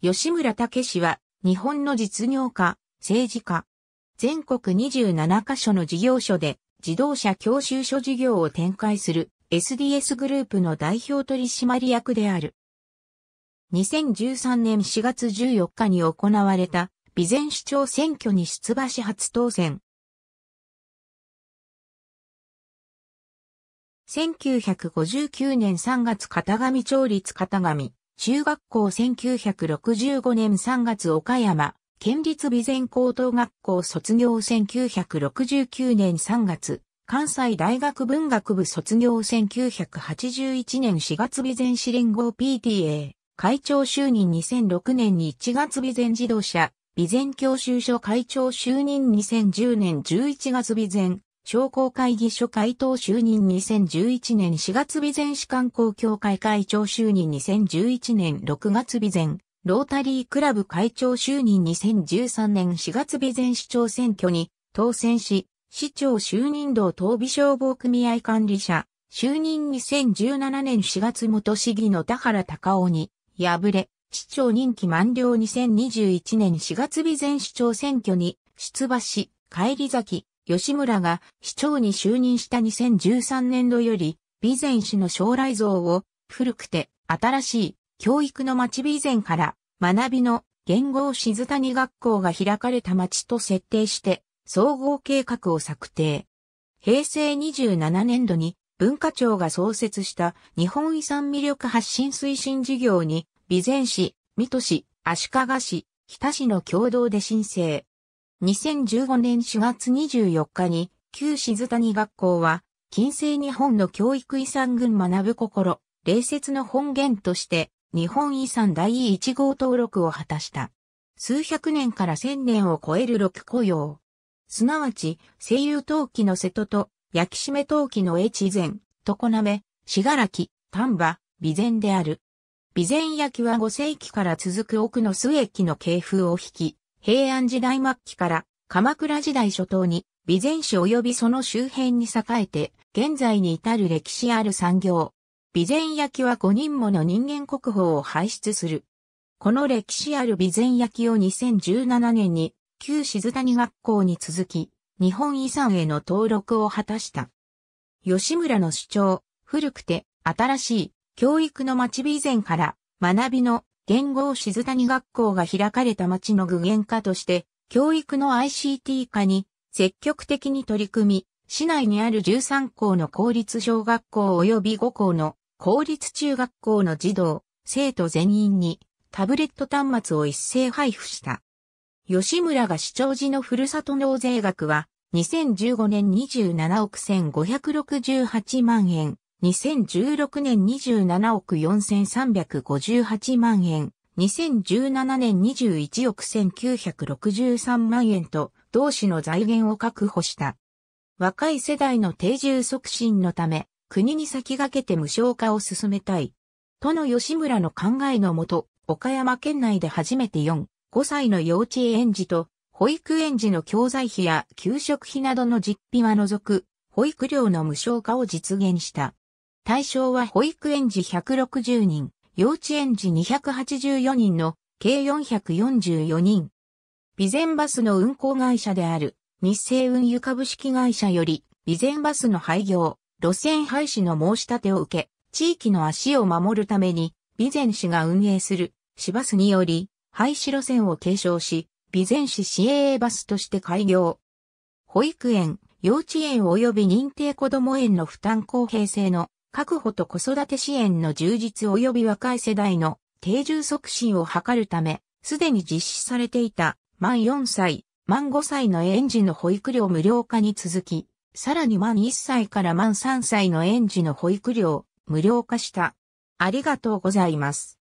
吉村武氏は、日本の実業家、政治家。全国27カ所の事業所で、自動車教習所事業を展開する SDS グループの代表取締役である。2013年4月14日に行われた備前市長選挙に出馬し初当選。1959年3月片上町立片上中学校1965年3月岡山、県立備前高等学校卒業1969年3月、関西大学文学部卒業1981年4月備前市連合 PTA、会長就任2006年に1月備前自動車、備前教習所会長就任2010年11月備前商工会議所会頭就任2011年4月備前市観光協会会長就任2011年6月備前、ロータリークラブ会長就任2013年4月備前市長選挙に当選し、市長就任道東美消防組合管理者、就任2017年4月元市議の田原隆夫に敗れ、市長任期満了2021年4月備前市長選挙に出馬し、帰り咲き、吉村が市長に就任した2013年度より、備前市の将来像を、古くて新しい教育の町備前から学びの言語静谷学校が開かれた町と設定して総合計画を策定。平成27年度に文化庁が創設した日本遺産魅力発信推進事業に備前市、水戸市、足利市、日田市の共同で申請。2015年4月24日に、旧静谷学校は、近世日本の教育遺産群学ぶ心、礼節の本源として、日本遺産第1号登録を果たした。数百年から千年を超える六雇用。すなわち、西遊陶器の瀬戸と、焼きしめ陶器の越前、常滑、らき、丹波、備前である。備前焼は5世紀から続く奥の末駅の系風を引き、平安時代末期から鎌倉時代初頭に備前市及びその周辺に栄えて、現在に至る歴史ある産業。備前焼は5人もの人間国宝を輩出する。この歴史ある備前焼を2017年に旧静谷学校に続き、日本遺産への登録を果たした。吉村の主張、古くて新しい教育の町備前から学びの言語静谷学校が開かれた町の具現化として、教育の ICT 化に積極的に取り組み、市内にある13校の公立小学校及び5校の公立中学校の児童、生徒全員にタブレット端末を一斉配布した。吉村が市長時のふるさと納税額は2015年27億1568万円。2016年27億4358万円、2017年21億1963万円と、同市の財源を確保した。若い世代の定住促進のため、国に先駆けて無償化を進めたい。都の吉村の考えのもと、岡山県内で初めて4、5歳の幼稚園児と、保育園児の教材費や給食費などの実費は除く、保育料の無償化を実現した。対象は保育園児160人、幼稚園児284人の計444人。備前バスの運行会社である日清運輸株式会社より備前バスの廃業、路線廃止の申し立てを受け、地域の足を守るために備前市が運営する市バスにより廃止路線を継承し、備前市市営バスとして開業。保育園、幼稚園及び認定こども園の負担公平性の確保と子育て支援の充実及び若い世代の定住促進を図るため、すでに実施されていた満4歳、満5歳の園児の保育料無料化に続き、さらに満1歳から満3歳の園児の保育料無料化した。ありがとうございます。